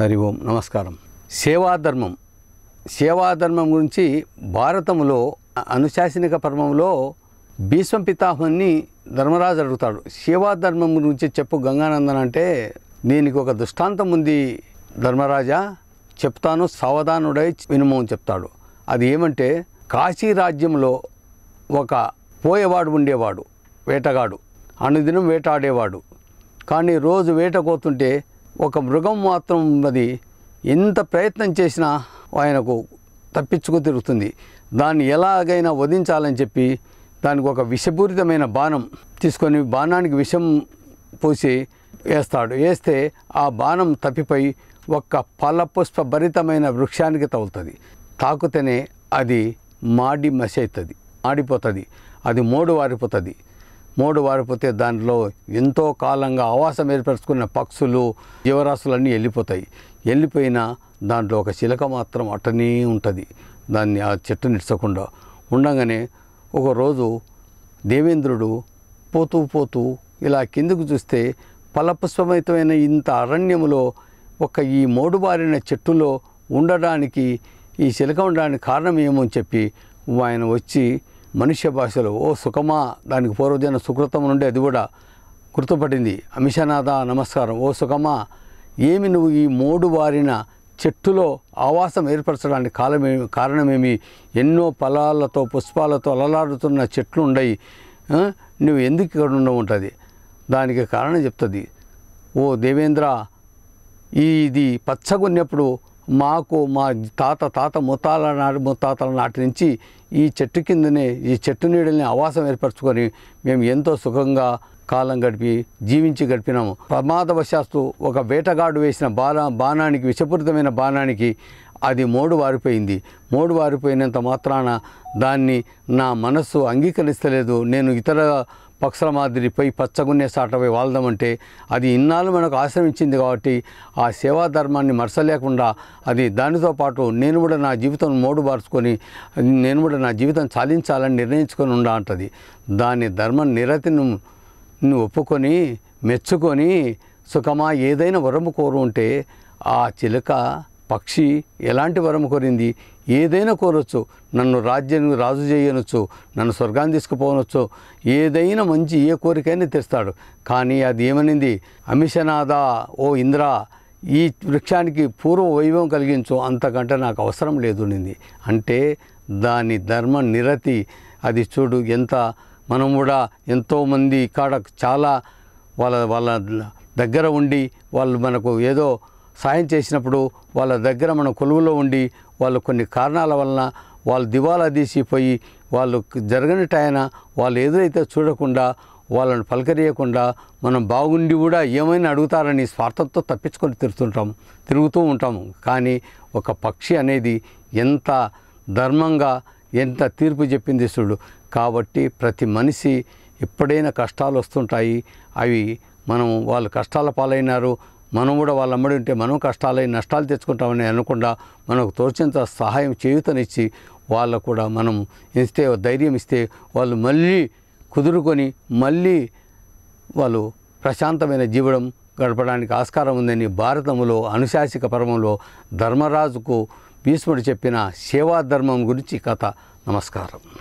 హరి ఓం నమస్కారం సేవాధర్మం సేవాధర్మం గురించి భారతంలో అనుశాసనిక పర్మంలో భీష్మ పితామహుని ధర్మరాజు అడుగుతాడు సేవాధర్మం గురించి చెప్పు గంగానందన్ అంటే నేను ఒక దృష్టాంతం ఉంది ధర్మరాజా చెప్తాను సావధానుడై వినుమని చెప్తాడు అది ఏమంటే కాశీ రాజ్యంలో ఒక పోయేవాడు ఉండేవాడు వేటగాడు అనుదినం వేటాడేవాడు కానీ రోజు వేట కోతుంటే ఒక మృగం మాత్రం అది ఎంత ప్రయత్నం చేసినా ఆయనకు తప్పించుకు తిరుగుతుంది దాన్ని ఎలాగైనా వధించాలని చెప్పి దానికి ఒక విషపూరితమైన బాణం తీసుకొని బాణానికి విషం పోసి వేస్తాడు వేస్తే ఆ బాణం తప్పిపోయి ఒక్క ఫలపుష్ప భరితమైన వృక్షానికి తగులుతుంది తాకుతేనే అది మాడి మసి అవుతుంది ఆడిపోతుంది అది మోడు వారిపోతుంది మోడు వారిపోతే దాంట్లో ఎంతో కాలంగా ఆవాసం ఏర్పరచుకున్న పక్షులు జీవరాశులన్నీ వెళ్ళిపోతాయి వెళ్ళిపోయినా దాంట్లో ఒక చిలక మాత్రం అట్టనే ఉంటుంది దాన్ని ఆ చెట్టు నిడ్చకుండా ఉండగానే ఒకరోజు దేవేంద్రుడు పోతూ పోతూ ఇలా కిందకు చూస్తే ఫలపుష్పమితమైన ఇంత అరణ్యములో ఒక ఈ మోడుబారిన చెట్టులో ఉండడానికి ఈ చిలక ఉండడానికి కారణం ఏమో అని చెప్పి ఆయన వచ్చి మనుష్య భాషలో ఓ సుఖమా దానికి పూర్వజన సుకృతం నుండి అది కూడా గుర్తుపడింది అమిషనాథ నమస్కారం ఓ సుఖమా ఏమి నువ్వు ఈ మూడు వారిన చెట్టులో ఆవాసం ఏర్పరచడానికి కాలమేమి కారణమేమి ఎన్నో ఫలాలతో పుష్పాలతో అలలాడుతున్న చెట్లు ఉండయి నువ్వు ఎందుకు ఇక్కడ ఉండవుంటుంది దానికి కారణం చెప్తుంది ఓ దేవేంద్ర ఇది పచ్చగొన్నప్పుడు మాకు మా తాత తాత ముత్తాల నాటి ముత్తాతల నాటి నుంచి ఈ చెట్టు కిందనే ఈ చెట్టు నీడల్ని ఆవాసం ఏర్పరచుకొని మేము ఎంతో సుఖంగా కాలం గడిపి జీవించి గడిపినాము ప్రమాదవశాస్తు ఒక వేటగాడు వేసిన బాణ బాణానికి విషపూరితమైన బాణానికి అది మోడు వారిపోయింది మోడు వారిపోయినంత మాత్రాన దాన్ని నా మనస్సు అంగీకరిస్తలేదు నేను ఇతర పక్షుల మాదిరిపై పచ్చగున్నే సాటపై వాళ్దామంటే అది ఇన్నాళ్ళు మనకు ఆశ్రమించింది కాబట్టి ఆ సేవా ధర్మాన్ని మరసలేకుండా అది దానితో పాటు నేను కూడా నా జీవితం మోడు మార్చుకొని నేను కూడా నా జీవితం చాలించాలని నిర్ణయించుకొని ఉండా అంటది దాని ధర్మ నిరతిని ఒప్పుకొని మెచ్చుకొని సుఖమా ఏదైనా వరము కోరు ఉంటే ఆ చిలుక పక్షి ఎలాంటి వరం కోరింది ఏదైనా కోరొచ్చు నన్ను రాజ్యాన్ని రాజు చేయనొచ్చు నన్ను స్వర్గాన్ని తీసుకుపోనొచ్చు ఏదైనా మంచి ఏ కోరికైనా తెస్తాడు కానీ అది ఏమనింది అమిషనాథ ఓ ఇంద్ర ఈ వృక్షానికి పూర్వ వైభవం కలిగించు అంతకంటే నాకు అవసరం లేదు నింది అంటే దాని ధర్మ నిరతి అది చూడు ఎంత మనం కూడా ఎంతోమంది కాడ చాలా వాళ్ళ వాళ్ళ దగ్గర ఉండి వాళ్ళు మనకు ఏదో సాయం చేసినప్పుడు వాళ్ళ దగ్గర మనం కొలువులో ఉండి వాళ్ళు కొన్ని కారణాల వలన వాళ్ళు దివాలా తీసిపోయి వాళ్ళు జరగనట్టయిన వాళ్ళు ఎదురైతే చూడకుండా వాళ్ళని పలకరియకుండా మనం బాగుండి కూడా ఏమైనా అడుగుతారని స్వార్థంతో తప్పించుకొని తిరుగుతుంటాము తిరుగుతూ ఉంటాము కానీ ఒక పక్షి అనేది ఎంత ధర్మంగా ఎంత తీర్పు చెప్పింది చూడు కాబట్టి ప్రతి మనిషి ఎప్పుడైనా కష్టాలు వస్తుంటాయి అవి మనం వాళ్ళు కష్టాల పాలైనారు మనం కూడా వాళ్ళ అమ్మడి ఉంటే మనం కష్టాలు నష్టాలు తెచ్చుకుంటామని అనకుండా మనకు తోచినంత సహాయం చేయుతనిచ్చి వాళ్ళకు కూడా మనం ఇస్తే ధైర్యం ఇస్తే వాళ్ళు మళ్ళీ కుదురుకొని మళ్ళీ వాళ్ళు ప్రశాంతమైన జీవనం గడపడానికి ఆస్కారం ఉందని భారతములో అనుశాసిక పరమంలో ధర్మరాజుకు భీష్ముడు చెప్పిన సేవాధర్మం గురించి కథ నమస్కారం